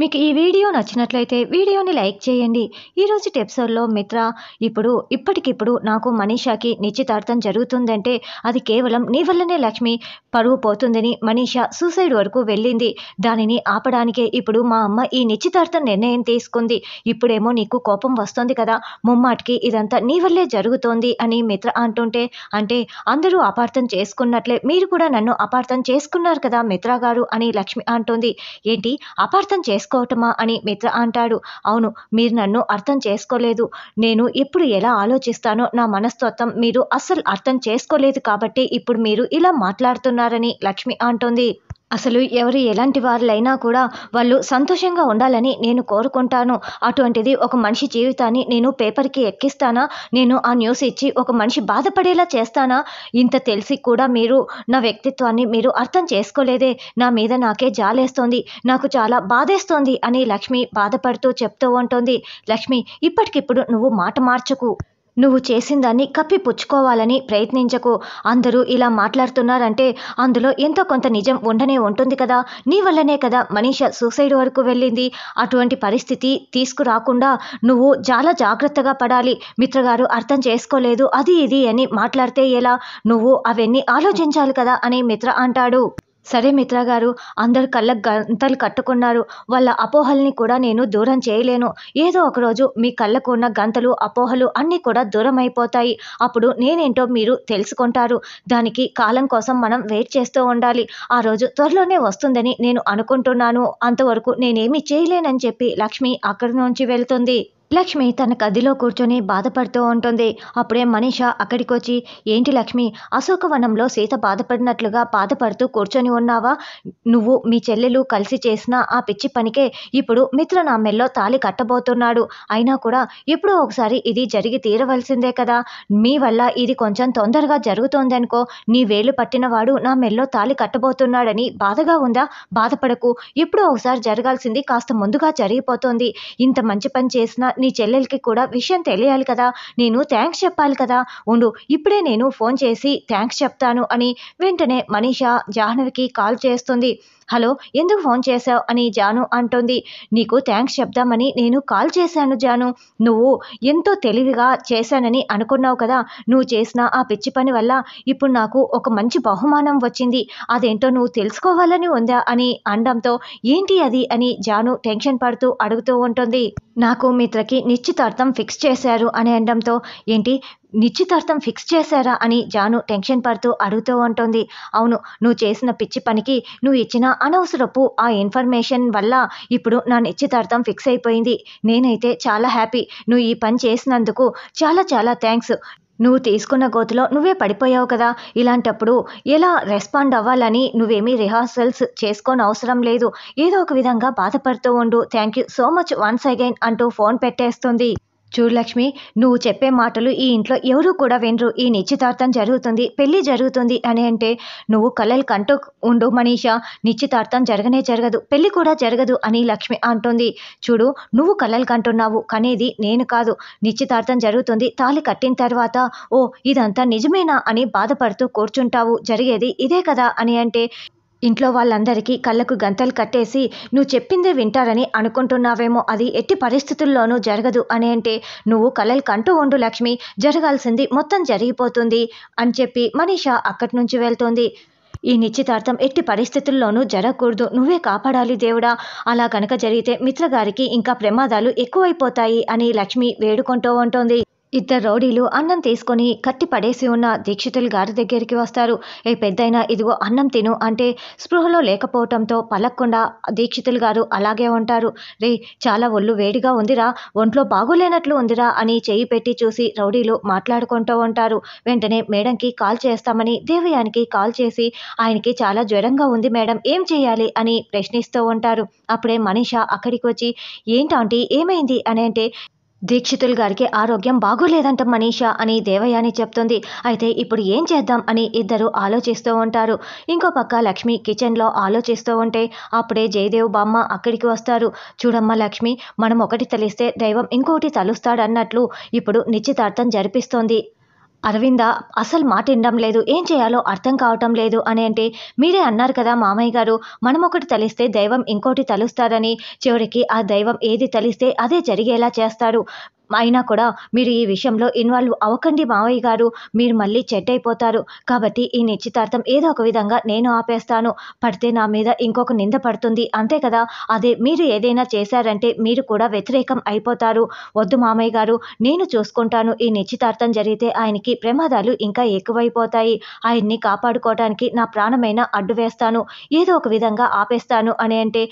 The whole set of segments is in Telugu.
మీకు ఈ వీడియో నచ్చినట్లయితే వీడియోని లైక్ చేయండి ఈరోజు ఎపిసోడ్లో మిత్ర ఇప్పుడు ఇప్పటికిప్పుడు నాకు మనీషాకి నిశ్చితార్థం జరుగుతుందంటే అది కేవలం నీ వల్లనే లక్ష్మి పరువు పోతుందని మనీషా సూసైడ్ వరకు వెళ్ళింది దానిని ఆపడానికే ఇప్పుడు మా అమ్మ ఈ నిశ్చితార్థం నిర్ణయం తీసుకుంది ఇప్పుడేమో నీకు కోపం వస్తుంది కదా ముమ్మాటికి ఇదంతా నీ వల్లే జరుగుతోంది అని మిత్ర అంటుంటే అంటే అందరూ అపార్థం చేసుకున్నట్లే మీరు కూడా నన్ను అపార్థం చేసుకున్నారు కదా మిత్ర గారు అని లక్ష్మి అంటుంది ఏంటి అపార్థం చేసు చేసుకోవటమా అని మిత్ర అంటాడు అవును మీరు నన్ను అర్థం చేసుకోలేదు నేను ఎప్పుడు ఎలా ఆలోచిస్తానో నా మనస్తత్వం మీరు అస్సలు అర్థం చేసుకోలేదు కాబట్టి ఇప్పుడు మీరు ఇలా మాట్లాడుతున్నారని లక్ష్మి అంటుంది అసలు ఎవరు ఎలాంటి వారులైనా కూడా వాళ్ళు సంతోషంగా ఉండాలని నేను కోరుకుంటాను అటువంటిది ఒక మనిషి జీవితాన్ని నేను పేపర్కి ఎక్కిస్తానా నేను ఆ న్యూస్ ఇచ్చి ఒక మనిషి బాధపడేలా చేస్తానా ఇంత తెలిసి కూడా మీరు నా వ్యక్తిత్వాన్ని మీరు అర్థం చేసుకోలేదే నా మీద నాకే జాలేస్తోంది నాకు చాలా బాధేస్తోంది అని లక్ష్మి బాధపడుతూ చెప్తూ ఉంటుంది లక్ష్మి ఇప్పటికిప్పుడు నువ్వు మాట మార్చకు నువ్వు చేసిందాన్ని కప్పిపుచ్చుకోవాలని ప్రయత్నించకు అందరూ ఇలా మాట్లాడుతున్నారంటే అందులో ఎంతో కొంత నిజం ఉండనే ఉంటుంది కదా నీ వల్లనే కదా మనీష సూసైడ్ వరకు వెళ్ళింది అటువంటి పరిస్థితి తీసుకురాకుండా నువ్వు చాలా జాగ్రత్తగా పడాలి మిత్రగారు అర్థం చేసుకోలేదు అది ఇది అని మాట్లాడితే ఎలా నువ్వు అవన్నీ ఆలోచించాలి కదా అని మిత్ర అంటాడు సరే మిత్ర గారు అందరు కళ్ళ గంతలు కట్టుకున్నారు వాళ్ళ అపోహల్ని కూడా నేను దూరం చేయలేను ఏదో ఒకరోజు మీ కళ్ళకు ఉన్న గంతలు అపోహలు అన్నీ కూడా దూరం అయిపోతాయి అప్పుడు నేనేంటో మీరు తెలుసుకుంటారు దానికి కాలం కోసం మనం వెయిట్ చేస్తూ ఉండాలి ఆ రోజు త్వరలోనే వస్తుందని నేను అనుకుంటున్నాను అంతవరకు నేనేమి చేయలేనని చెప్పి లక్ష్మి అక్కడి నుంచి వెళ్తుంది లక్ష్మి తన గదిలో కూర్చొని బాధపడుతూ ఉంటుంది అప్పుడే మనీష అక్కడికి వచ్చి ఏంటి లక్ష్మి అశోకవనంలో సీత బాధపడినట్లుగా బాధపడుతూ కూర్చొని ఉన్నావా నువ్వు మీ చెల్లెలు కలిసి చేసిన ఆ పిచ్చి పనికే ఇప్పుడు మిత్ర మెల్లో తాలి కట్టబోతున్నాడు అయినా కూడా ఎప్పుడో ఒకసారి ఇది జరిగి తీరవలసిందే కదా మీ వల్ల ఇది కొంచెం తొందరగా జరుగుతోందనుకో నీ వేలు పట్టినవాడు నా మెల్లో తాలి కట్టబోతున్నాడని బాధగా ఉందా బాధపడకు ఎప్పుడో ఒకసారి జరగాల్సింది కాస్త ముందుగా జరిగిపోతుంది ఇంత మంచి పని చేసిన నీ చెల్లెలకి కూడా విషయం తెలియాలి కదా నేను థ్యాంక్స్ చెప్పాలి కదా ఉండు ఇప్పుడే నేను ఫోన్ చేసి థ్యాంక్స్ చెప్తాను అని వెంటనే మనీషా జాహ్నవికి కాల్ చేస్తుంది హలో ఎందుకు ఫోన్ చేశావు అని జాను అంటుంది నీకు థ్యాంక్స్ చెప్దామని నేను కాల్ చేశాను జాను నువ్వు ఎంతో తెలివిగా చేశానని అనుకున్నావు కదా నువ్వు చేసిన ఆ పిచ్చి పని వల్ల ఇప్పుడు నాకు ఒక మంచి బహుమానం వచ్చింది అదేంటో నువ్వు తెలుసుకోవాలని ఉందా అని అనడంతో ఏంటి అది అని జాను టెన్షన్ పడుతూ అడుగుతూ ఉంటుంది నాకు మిత్రకి నిశ్చితార్థం ఫిక్స్ చేశారు అని అనడంతో ఏంటి నిశ్చితార్థం ఫిక్స్ చేశారా అని జాను టెన్షన్ పడుతూ అడుగుతూ ఉంటుంది అవును నువ్వు చేసిన పిచ్చి పనికి నువ్వు ఇచ్చిన అనవసరపు ఆ ఇన్ఫర్మేషన్ వల్ల ఇప్పుడు నా నిశ్చితార్థం ఫిక్స్ అయిపోయింది నేనైతే చాలా హ్యాపీ నువ్వు ఈ పని చేసినందుకు చాలా చాలా థ్యాంక్స్ నువ్వు తీసుకున్న గోతులో నువ్వే పడిపోయావు కదా ఇలాంటప్పుడు ఎలా రెస్పాండ్ అవ్వాలని నువ్వేమీ రిహార్సల్స్ చేసుకోని అవసరం లేదు ఏదో ఒక విధంగా బాధపడుతూ ఉండు thank you so much once again అంటూ ఫోన్ పెట్టేస్తుంది చూడు లక్ష్మి నువ్వు చెప్పే మాటలు ఈ ఇంట్లో ఎవరూ కూడా వినరు ఈ నిశ్చితార్థం జరుగుతుంది పెళ్ళి జరుగుతుంది అని అంటే నువ్వు కళలు కంటూ ఉండు మనీష నిశ్చితార్థం జరగనే జరగదు పెళ్ళి కూడా జరగదు అని లక్ష్మి అంటుంది చూడు నువ్వు కళలు కంటున్నావు కనేది నేను కాదు నిశ్చితార్థం జరుగుతుంది తాళి కట్టిన తర్వాత ఓ ఇదంతా నిజమేనా అని బాధపడుతూ కూర్చుంటావు జరిగేది ఇదే కదా అని అంటే ఇంట్లో వాళ్ళందరికీ కళ్ళకు గంతలు కట్టేసి నువ్వు చెప్పిందే వింటారని అనుకుంటున్నావేమో అది ఎట్టి పరిస్థితుల్లోనూ జరగదు అని అంటే నువ్వు కళలు కంటూ ఉండు లక్ష్మి జరగాల్సింది మొత్తం జరిగిపోతుంది అని చెప్పి మనీషా అక్కడి నుంచి వెళ్తోంది ఈ నిశ్చితార్థం ఎట్టి పరిస్థితుల్లోనూ జరగకూడదు నువ్వే కాపాడాలి దేవుడా అలా కనుక జరిగితే మిత్రగారికి ఇంకా ప్రమాదాలు ఎక్కువైపోతాయి అని లక్ష్మి వేడుకుంటూ ఉంటుంది ఇద్దరు రౌడీలు అన్నం తీసుకొని కట్టి పడేసి ఉన్న దీక్షితులు గారి దగ్గరికి వస్తారు ఏ పెద్దయినా ఇదిగో అన్నం తిను అంటే స్పృహలో లేకపోవటంతో పలక్కుండా దీక్షితులు గారు అలాగే ఉంటారు రే చాలా ఒళ్ళు వేడిగా ఉందిరా ఒంట్లో బాగోలేనట్లు ఉందిరా అని చేయి పెట్టి చూసి రౌడీలు మాట్లాడుకుంటూ ఉంటారు వెంటనే మేడంకి కాల్ చేస్తామని దేవయానికి కాల్ చేసి ఆయనకి చాలా జ్వరంగా ఉంది మేడం ఏం చేయాలి అని ప్రశ్నిస్తూ ఉంటారు అప్పుడే మనీష అక్కడికి వచ్చి ఏంటంటే ఏమైంది అని అంటే దీక్షితులు గారికి ఆరోగ్యం బాగోలేదంట మనీష అని దేవయాని చెప్తుంది అయితే ఇప్పుడు ఏం చేద్దాం అని ఇద్దరు ఆలోచిస్తూ ఉంటారు ఇంకో పక్క లక్ష్మి కిచెన్లో ఆలోచిస్తూ ఉంటే అప్పుడే జయదేవ్ బామ్మ అక్కడికి వస్తారు చూడమ్మ లక్ష్మి మనం ఒకటి తలిస్తే దైవం ఇంకోటి తలుస్తాడన్నట్లు ఇప్పుడు నిశ్చితార్థం జరిపిస్తోంది అరవింద అసలు మాట వినడం లేదు ఏం చేయాలో అర్థం కావటం లేదు అని అంటే మీరే అన్నారు కదా మామయ్య గారు మనం ఒకటి తలిస్తే దైవం ఇంకోటి తలుస్తారని చివరికి ఆ దైవం ఏది తలిస్తే అదే జరిగేలా చేస్తారు అయినా కూడా మీరు ఈ విషయంలో ఇన్వాల్వ్ అవ్వకండి మావయ్య గారు మీరు మళ్ళీ చెట్ అయిపోతారు కాబట్టి ఈ నిశ్చితార్థం ఏదో ఒక విధంగా నేను ఆపేస్తాను పడితే నా మీద ఇంకొక నింద పడుతుంది అంతే కదా అదే మీరు ఏదైనా చేశారంటే మీరు కూడా వ్యతిరేకం అయిపోతారు వద్దు మామయ్య గారు నేను చూసుకుంటాను ఈ నిశ్చితార్థం జరిగితే ఆయనకి ప్రమాదాలు ఇంకా ఎక్కువైపోతాయి ఆయన్ని కాపాడుకోవడానికి నా ప్రాణమైన అడ్డు వేస్తాను ఏదో ఒక విధంగా ఆపేస్తాను అని అంటే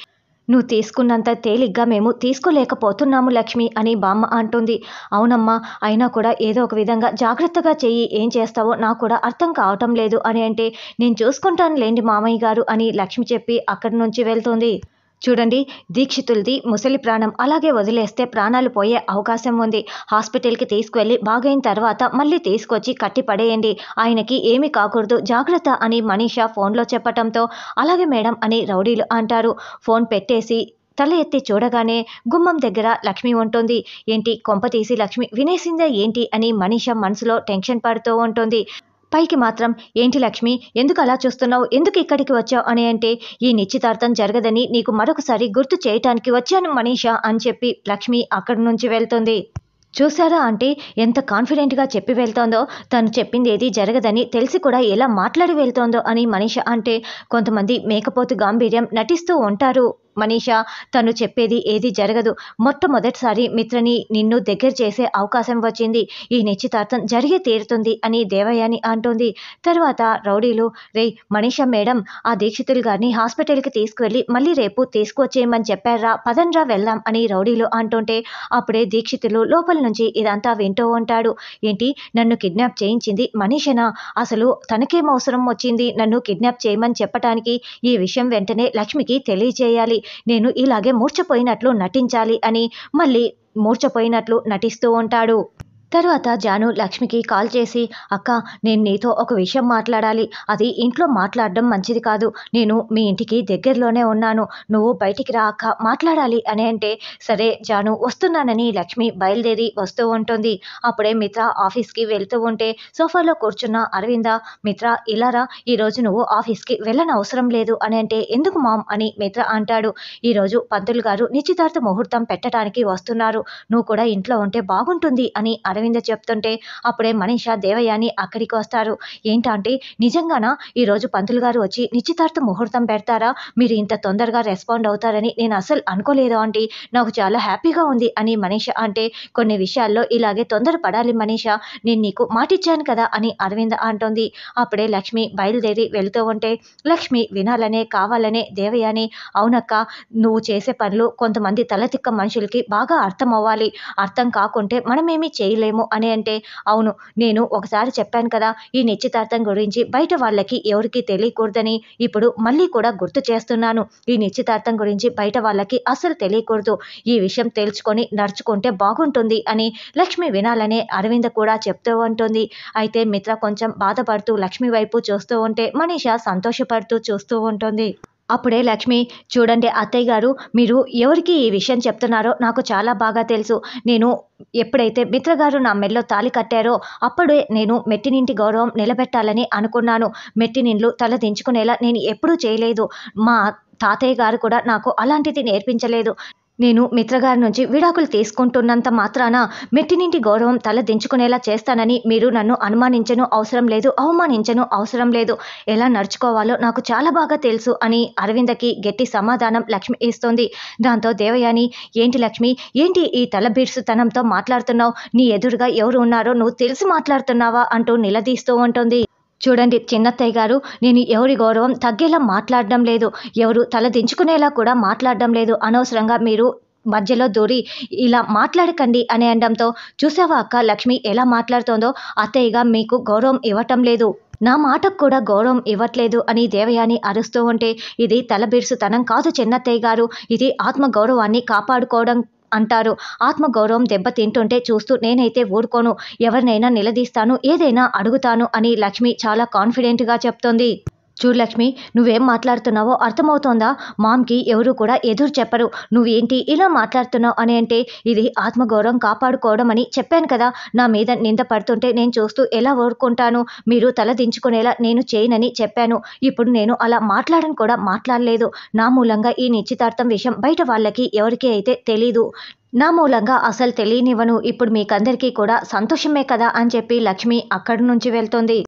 నువ్వు తీసుకున్నంత తేలిగ్గా మేము తీసుకోలేకపోతున్నాము లక్ష్మి అని బామ్మ అంటుంది అవునమ్మా అయినా కూడా ఏదో ఒక విధంగా జాగ్రత్తగా చెయ్యి ఏం చేస్తావో నాకు కూడా అర్థం కావటం లేదు అని అంటే నేను చూసుకుంటాను లేండి మామయ్య గారు అని లక్ష్మి చెప్పి అక్కడి నుంచి వెళ్తుంది చూడండి దీక్షితులది ముసలి ప్రాణం అలాగే వదిలేస్తే ప్రాణాలు పోయే అవకాశం ఉంది హాస్పిటల్కి తీసుకువెళ్ళి బాగైన తర్వాత మళ్ళీ తీసుకొచ్చి కట్టి పడేయండి ఆయనకి ఏమీ కాకూడదు జాగ్రత్త అని మనీషా ఫోన్లో చెప్పటంతో అలాగే మేడం అని రౌడీలు అంటారు ఫోన్ పెట్టేసి తల ఎత్తి చూడగానే గుమ్మం దగ్గర లక్ష్మి ఉంటుంది ఏంటి కొంప తీసి లక్ష్మి వినేసిందా ఏంటి అని మనీష మనసులో టెన్షన్ పడుతూ ఉంటుంది పైకి మాత్రం ఏంటి లక్ష్మి ఎందుకు అలా చూస్తున్నావు ఎందుకు ఇక్కడికి వచ్చావు అని అంటే ఈ నిశ్చితార్థం జరగదని నీకు మరొకసారి గుర్తు చేయటానికి వచ్చాను మనీషా అని చెప్పి లక్ష్మి అక్కడి నుంచి వెళ్తుంది చూసారా అంటే ఎంత కాన్ఫిడెంట్గా చెప్పి వెళ్తోందో తను చెప్పింది ఏది జరగదని తెలిసి కూడా ఎలా మాట్లాడి వెళ్తోందో అని మనీష అంటే కొంతమంది మేకపోతు గాంభీర్యం నటిస్తూ ఉంటారు మనీషా తను చెప్పేది ఏది జరగదు మొట్టమొదటిసారి మిత్రని నిన్ను దగ్గర చేసే అవకాశం వచ్చింది ఈ నిశ్చితార్థం జరిగే తీరుతుంది అని దేవయాని అంటోంది తర్వాత రౌడీలు రే మనీషా మేడం ఆ దీక్షితులు గారిని హాస్పిటల్కి తీసుకువెళ్ళి మళ్ళీ రేపు తీసుకొచ్చేయమని చెప్పారా పదండ్రా వెళ్దాం అని రౌడీలు అంటుంటే అప్పుడే దీక్షితులు లోపల నుంచి ఇదంతా వింటూ ఉంటాడు ఏంటి నన్ను కిడ్నాప్ చేయించింది మనీషనా అసలు తనకేం అవసరం వచ్చింది నన్ను కిడ్నాప్ చేయమని చెప్పటానికి ఈ విషయం వెంటనే లక్ష్మికి తెలియజేయాలి నేను ఇలాగే మూర్చపోయినట్లు నటించాలి అని మళ్ళీ మూర్చపోయినట్లు నటిస్తూ ఉంటాడు తర్వాత జాను లక్ష్మికి కాల్ చేసి అక్క నేను నీతో ఒక విషయం మాట్లాడాలి అది ఇంట్లో మాట్లాడడం మంచిది కాదు నేను మీ ఇంటికి దగ్గరలోనే ఉన్నాను నువ్వు బయటికి రా అక్క మాట్లాడాలి అని అంటే సరే జాను వస్తున్నానని లక్ష్మి బయలుదేరి వస్తూ ఉంటుంది అప్పుడే మిత్ర ఆఫీస్కి వెళ్తూ ఉంటే సోఫాలో కూర్చున్న అరవింద మిత్ర ఇలారా ఈరోజు నువ్వు ఆఫీస్కి వెళ్ళని అవసరం లేదు అని అంటే ఎందుకు మామ్ అని మిత్ర అంటాడు ఈరోజు పంతులు గారు నిశ్చితార్థ ముహూర్తం పెట్టడానికి వస్తున్నారు నువ్వు కూడా ఇంట్లో ఉంటే బాగుంటుంది అని అరవింద అరవింద చెప్తుంటే అప్పుడే మనీషా దేవయాని అక్కడికి వస్తారు ఏంటంటే నిజంగానా ఈరోజు పంతులు గారు వచ్చి నిశ్చితార్థ ముహూర్తం పెడతారా మీరు ఇంత తొందరగా రెస్పాండ్ అవుతారని నేను అసలు అనుకోలేదు ఆంటీ నాకు చాలా హ్యాపీగా ఉంది అని మనీష అంటే కొన్ని విషయాల్లో ఇలాగే తొందరపడాలి మనీష నేను నీకు మాటిచ్చాను కదా అని అరవింద అంటోంది అప్పుడే లక్ష్మి బయలుదేరి వెళుతూ ఉంటే లక్ష్మి వినాలనే కావాలనే దేవయాని అవునక్క నువ్వు చేసే పనులు కొంతమంది తలతిక్క మనుషులకి బాగా అర్థం అవ్వాలి అర్థం కాకుంటే మనమేమీ చేయలేము ఏమో అని అంటే అవును నేను ఒకసారి చెప్పాను కదా ఈ నిశ్చితార్థం గురించి బయట వాళ్ళకి ఎవరికి తెలియకూడదని ఇప్పుడు మళ్ళీ కూడా గుర్తు చేస్తున్నాను ఈ నిశ్చితార్థం గురించి బయట వాళ్ళకి అసలు తెలియకూడదు ఈ విషయం తెలుసుకొని నడుచుకుంటే బాగుంటుంది అని లక్ష్మి వినాలనే అరవింద కూడా చెప్తూ ఉంటుంది అయితే మిత్ర కొంచెం బాధపడుతూ లక్ష్మి వైపు చూస్తూ ఉంటే మనీష సంతోషపడుతూ చూస్తూ ఉంటుంది అప్పుడే లక్ష్మి చూడండి అత్తయ్య గారు మీరు ఎవరికి ఈ విషయం చెప్తున్నారో నాకు చాలా బాగా తెలుసు నేను ఎప్పుడైతే మిత్రగారు నా మెల్లో తాలి కట్టారో అప్పుడే నేను మెట్టినింటి గౌరవం నిలబెట్టాలని అనుకున్నాను మెట్టినిండ్లు తల దించుకునేలా నేను ఎప్పుడూ చేయలేదు మా తాతయ్య గారు కూడా నాకు అలాంటిది నేర్పించలేదు నేను మిత్రగారి నుంచి విడాకులు తీసుకుంటున్నంత మాత్రాన మెట్టినింటి గౌరవం తలదించుకునేలా చేస్తానని మీరు నన్ను అనుమానించను అవసరం లేదు అవమానించను అవసరం లేదు ఎలా నడుచుకోవాలో నాకు చాలా బాగా తెలుసు అని అరవిందకి గట్టి సమాధానం లక్ష్మి ఇస్తుంది దాంతో దేవయాని ఏంటి లక్ష్మి ఏంటి ఈ తలబీడ్సుతనంతో మాట్లాడుతున్నావు నీ ఎదురుగా ఎవరు ఉన్నారో నువ్వు తెలిసి మాట్లాడుతున్నావా అంటూ నిలదీస్తూ ఉంటుంది చూడండి చిన్నత్తయ్య గారు నేను ఎవరి గౌరవం తగ్గేలా మాట్లాడడం లేదు ఎవరు తల దించుకునేలా కూడా మాట్లాడడం లేదు అనవసరంగా మీరు మధ్యలో దూరి ఇలా మాట్లాడకండి అని అనడంతో చూసావా అక్క లక్ష్మి ఎలా మాట్లాడుతోందో అత్తయ్యగా మీకు గౌరవం ఇవ్వటం లేదు నా మాటకు కూడా గౌరవం ఇవ్వట్లేదు అని దేవయాని అరుస్తూ ఉంటే ఇది తలబిరుసుతనం కాదు చిన్నత్తయ్య గారు ఇది ఆత్మగౌరవాన్ని కాపాడుకోవడం అంటారు ఆత్మగౌరవం దెబ్బతింటుంటే చూస్తూ నేనైతే ఊరుకోను ఎవరినైనా నిలదీస్తాను ఏదైనా అడుగుతాను అని లక్ష్మి చాలా కాన్ఫిడెంట్గా చెప్తోంది చూడు లక్ష్మి నువ్వేం మాట్లాడుతున్నావో అర్థమవుతోందా మామ్కి ఎవరు కూడా ఎదురు చెప్పరు నువ్వేంటి ఇలా మాట్లాడుతున్నావు అని అంటే ఇది ఆత్మగౌరవం కాపాడుకోవడం అని చెప్పాను కదా నా మీద నింద పడుతుంటే నేను చూస్తూ ఎలా ఓడుకుంటాను మీరు తల దించుకునేలా నేను చేయనని చెప్పాను ఇప్పుడు నేను అలా మాట్లాడని కూడా మాట్లాడలేదు నా మూలంగా ఈ నిశ్చితార్థం విషయం బయట వాళ్ళకి ఎవరికి అయితే తెలీదు నా మూలంగా అసలు తెలియనివ్వను ఇప్పుడు మీకందరికీ కూడా సంతోషమే కదా అని చెప్పి లక్ష్మి అక్కడి నుంచి వెళ్తుంది